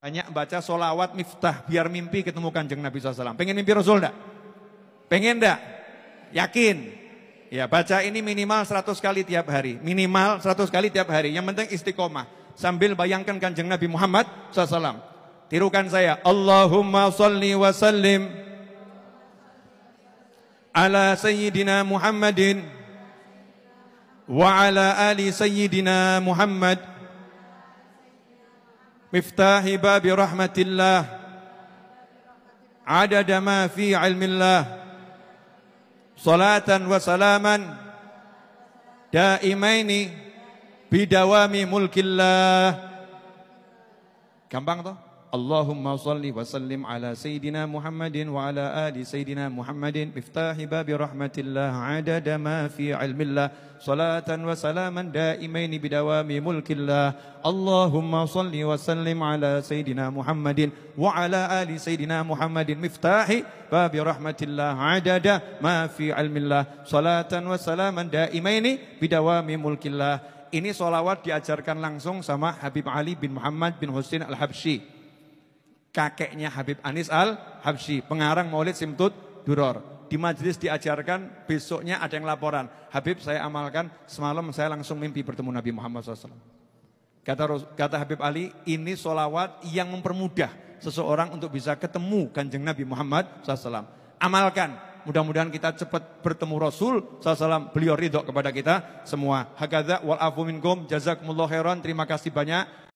Banyak baca solawat miftah biar mimpi ketemu kanjeng Nabi SAW. Pengen mimpi Rasul enggak? Pengen enggak? Yakin? Ya baca ini minimal 100 kali tiap hari. Minimal 100 kali tiap hari. Yang penting istiqomah. Sambil bayangkan kanjeng Nabi Muhammad SAW. Tirukan saya. Allahumma salli wa sallim. Ala Sayyidina Muhammadin. Wa ala ali Sayyidina Muhammad. مفتاح باب رحمة الله عدد ما في علم الله صلاة وسلاما دائمين بدوام ملك الله كم بعده؟ اللهم صل وسلم على سيدنا محمد وعلى آل سيدنا محمد مفتاح باب رحمة الله عدد ما في علم الله صلاة وسلاما دائمين بدوام ملك الله اللهم صل وسلم على سيدنا محمد وعلى آل سيدنا محمد مفتاح باب رحمة الله عدد ما في علم الله صلاة وسلاما دائمين بدوام ملك الله Ini solawat diajarkan langsung sama Habib Ali bin Muhammad bin Husin Al-Habsyi kakeknya Habib Anis Al-Habsyi, pengarang Maulid Simtud Duror. Di majelis diajarkan, besoknya ada yang laporan. Habib saya amalkan, semalam saya langsung mimpi bertemu Nabi Muhammad SAW. Kata, kata Habib Ali, ini solawat yang mempermudah seseorang untuk bisa ketemu kanjeng Nabi Muhammad SAW. Amalkan, mudah-mudahan kita cepat bertemu Rasul SAW. Beliau ridho kepada kita semua. Hakadha wal afu minkum, jazakumullah heran, terima kasih banyak.